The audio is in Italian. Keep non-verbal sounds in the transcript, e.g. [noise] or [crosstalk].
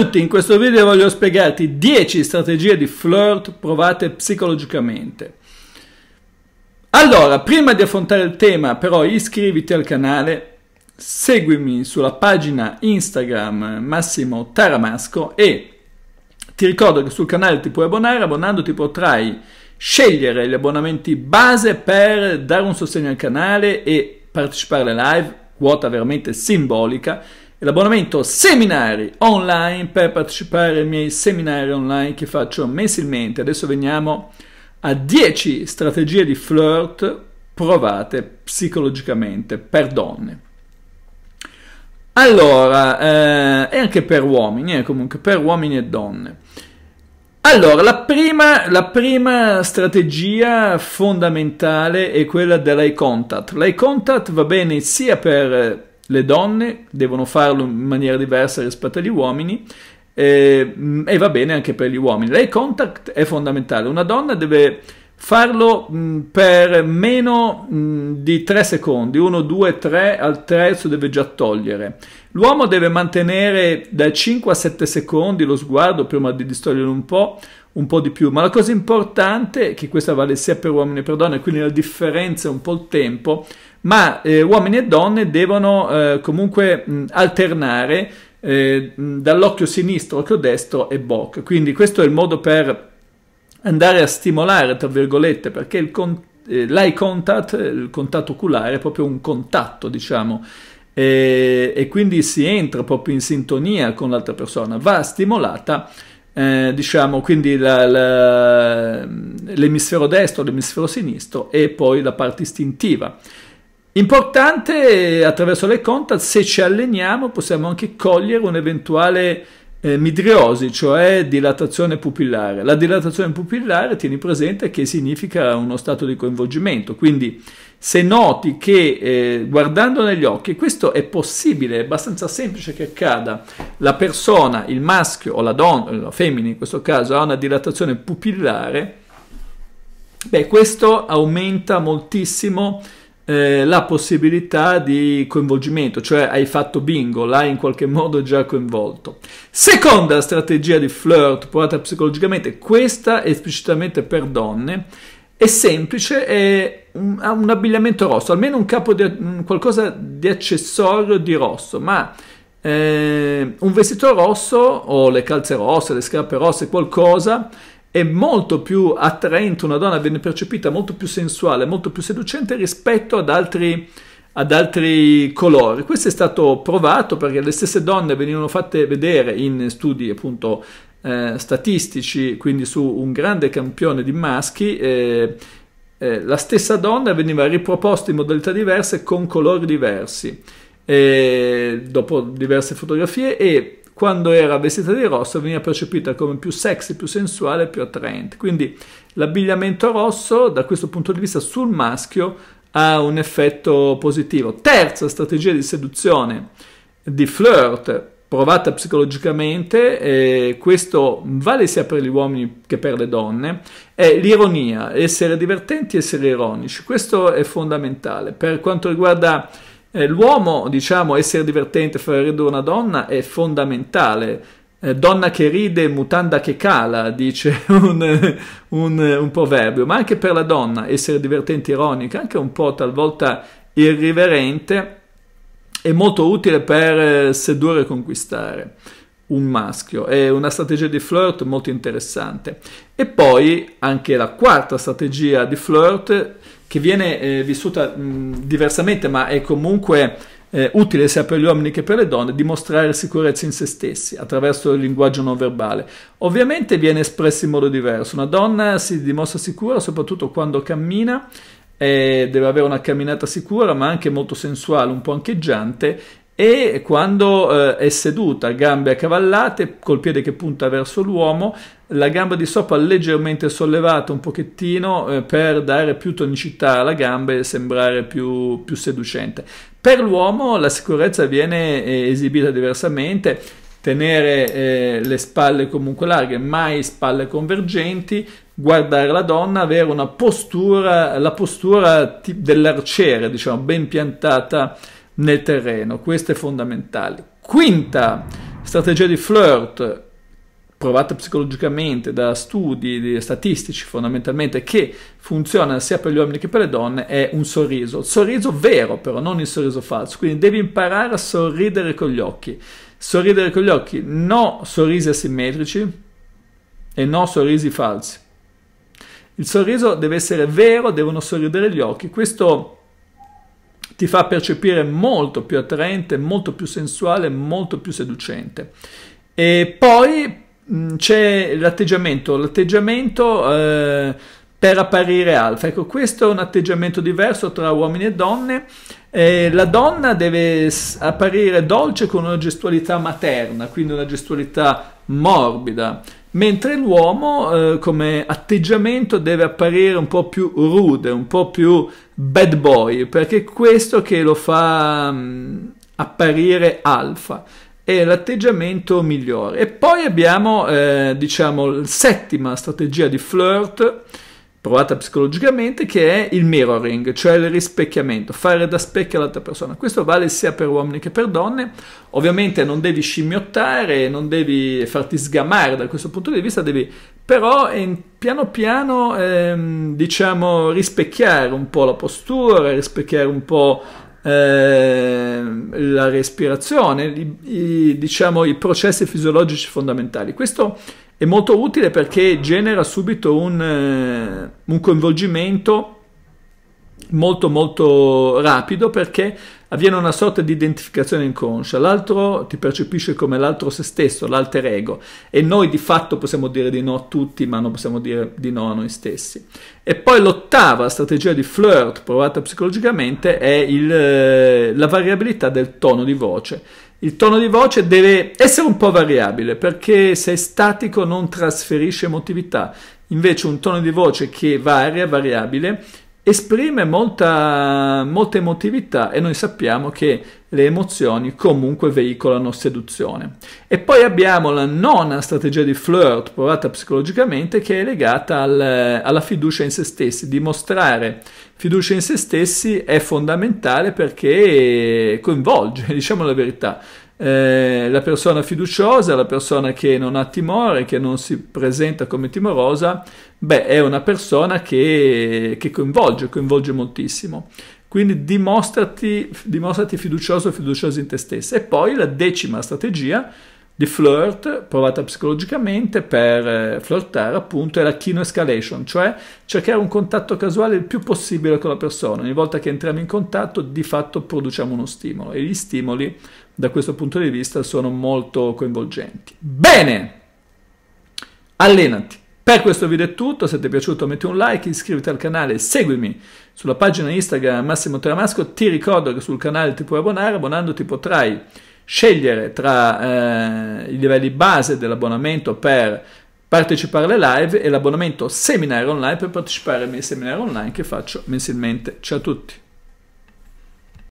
tutti, in questo video voglio spiegarti 10 strategie di flirt provate psicologicamente. Allora, prima di affrontare il tema però iscriviti al canale, seguimi sulla pagina Instagram Massimo Taramasco e ti ricordo che sul canale ti puoi abbonare, abbonandoti potrai scegliere gli abbonamenti base per dare un sostegno al canale e partecipare alle live, quota veramente simbolica, l'abbonamento seminari online per partecipare ai miei seminari online che faccio mensilmente. Adesso veniamo a 10 strategie di flirt provate psicologicamente per donne. Allora, eh, anche per uomini, eh, comunque per uomini e donne. Allora, la prima, la prima, strategia fondamentale è quella dell'eye contact. L'eye contact va bene sia per le donne devono farlo in maniera diversa rispetto agli uomini e, eh, e va bene anche per gli uomini. L'eye contact è fondamentale, una donna deve farlo mh, per meno mh, di 3 secondi, 1, 2, 3, al terzo deve già togliere. L'uomo deve mantenere da 5 a 7 secondi lo sguardo prima di distogliere un po', un po' di più, ma la cosa importante è che questa vale sia per uomini che per donne, quindi la differenza è un po' il tempo, ma eh, uomini e donne devono eh, comunque mh, alternare eh, dall'occhio sinistro, occhio destro e bocca. Quindi questo è il modo per andare a stimolare, tra virgolette, perché il con- eh, l'eye contact, il contatto oculare, è proprio un contatto, diciamo, e, e quindi si entra proprio in sintonia con l'altra persona, va stimolata eh, diciamo quindi la, la, l'emisfero destro, l'emisfero sinistro e poi la parte istintiva. Importante attraverso le contact, se ci alleniamo possiamo anche cogliere un eventuale eh, midriosi, cioè dilatazione pupillare. La dilatazione pupillare, tieni presente, che significa uno stato di coinvolgimento, quindi se noti che eh, guardando negli occhi, questo è possibile, è abbastanza semplice che accada, la persona, il maschio o la donna, eh, la femmina in questo caso, ha una dilatazione pupillare, beh questo aumenta moltissimo eh, la possibilità di coinvolgimento, cioè hai fatto bingo, l'hai in qualche modo già coinvolto. Seconda strategia di flirt provata psicologicamente, questa esplicitamente per donne, è semplice e ha un abbigliamento rosso, almeno un capo di, qualcosa di accessorio di rosso, ma eh, un vestito rosso o le calze rosse, le scarpe rosse, qualcosa è molto più attraente, una donna viene percepita molto più sensuale, molto più seducente rispetto ad altri, ad altri colori. Questo è stato provato perché le stesse donne venivano fatte vedere in studi appunto eh, statistici, quindi su un grande campione di maschi, eh, eh, la stessa donna veniva riproposta in modalità diverse con colori diversi. Eh, dopo diverse fotografie e quando era vestita di rosso veniva percepita come più sexy, più sensuale, più attraente. Quindi l'abbigliamento rosso da questo punto di vista sul maschio ha un effetto positivo. Terza strategia di seduzione, di flirt, provata psicologicamente, e questo vale sia per gli uomini che per le donne, è l'ironia, essere divertenti, essere ironici. Questo è fondamentale. Per quanto riguarda eh, l'uomo, diciamo, essere divertente, fare ridere una donna è fondamentale. Eh, donna che ride, mutanda che cala, dice [laughs] un, un, un proverbio, ma anche per la donna essere divertente, ironica, anche un po' talvolta irriverente, è molto utile per eh, sedurre e conquistare un maschio. È una strategia di flirt molto interessante. E poi anche la quarta strategia di flirt che viene eh, vissuta mh, diversamente, ma è comunque eh, utile sia per gli uomini che per le donne, dimostrare sicurezza in se stessi attraverso il linguaggio non verbale. Ovviamente viene espresso in modo diverso. Una donna si dimostra sicura soprattutto quando cammina, e eh, deve avere una camminata sicura, ma anche molto sensuale, un po' ancheggiante e quando eh, è seduta, gambe accavallate, col piede che punta verso l'uomo, la gamba di sopra leggermente sollevata un pochettino eh, per dare più tonicità alla gamba e sembrare più, più seducente. Per l'uomo la sicurezza viene eh, esibita diversamente, tenere eh, le spalle comunque larghe, mai spalle convergenti, guardare la donna, avere una postura, la postura dell'arciere, diciamo, ben piantata nel terreno, questo è fondamentale. Quinta strategia di flirt, provata psicologicamente da studi statistici fondamentalmente, che funziona sia per gli uomini che per le donne, è un sorriso. sorriso vero però, non il sorriso falso, quindi devi imparare a sorridere con gli occhi. Sorridere con gli occhi, no sorrisi asimmetrici e no sorrisi falsi. Il sorriso deve essere vero, devono sorridere gli occhi. Questo ti fa percepire molto più attraente, molto più sensuale, molto più seducente. E poi c'è l'atteggiamento, l'atteggiamento eh, per apparire alfa. Ecco, questo è un atteggiamento diverso tra uomini e donne. Eh, la donna deve apparire dolce con una gestualità materna, quindi una gestualità morbida, mentre l'uomo eh, come atteggiamento deve apparire un po' più rude, un po' più bad boy, perché è questo che lo fa mh, mm, apparire alfa è l'atteggiamento migliore. E poi abbiamo, eh, diciamo, la settima strategia di flirt, provata psicologicamente, che è il mirroring, cioè il rispecchiamento, fare da specchio all'altra persona. Questo vale sia per uomini che per donne. Ovviamente non devi scimmiottare, non devi farti sgamare da questo punto di vista, devi però eh, piano piano ehm, diciamo rispecchiare un po' la postura, rispecchiare un po' ehm, la respirazione, i, i, diciamo i processi fisiologici fondamentali. Questo è molto utile perché genera subito un, eh, un coinvolgimento molto molto rapido perché avviene una sorta di identificazione inconscia, l'altro ti percepisce come l'altro se stesso, l'alter ego e noi di fatto possiamo dire di no a tutti ma non possiamo dire di no a noi stessi. E poi l'ottava strategia di flirt provata psicologicamente è il, eh, la variabilità del tono di voce il tono di voce deve essere un po' variabile perché se è statico non trasferisce emotività, invece un tono di voce che varia, variabile, esprime molta, molta emotività e noi sappiamo che le emozioni comunque veicolano seduzione. E poi abbiamo la nona strategia di flirt provata psicologicamente che è legata al, alla fiducia in se stessi. Dimostrare fiducia in se stessi è fondamentale perché coinvolge, [laughs] diciamo la verità. Eh, la persona fiduciosa, la persona che non ha timore, che non si presenta come timorosa, beh, è una persona che, che coinvolge, coinvolge moltissimo. Quindi dimostrati, dimostrati fiducioso o fiducioso in te stessa. E poi la decima strategia di flirt provata psicologicamente per eh, flirtare appunto è la kino escalation, cioè cercare un contatto casuale il più possibile con la persona. Ogni volta che entriamo in contatto di fatto produciamo uno stimolo e gli stimoli da questo punto di vista sono molto coinvolgenti. Bene! Allenati! Per questo video è tutto, se ti è piaciuto metti un like, iscriviti al canale, seguimi sulla pagina Instagram Massimo Tramasco, ti ricordo che sul canale ti puoi abbonare, abbonandoti potrai scegliere tra eh, i livelli base dell'abbonamento per partecipare alle live e l'abbonamento seminario online per partecipare ai miei seminari online che faccio mensilmente. Ciao a tutti!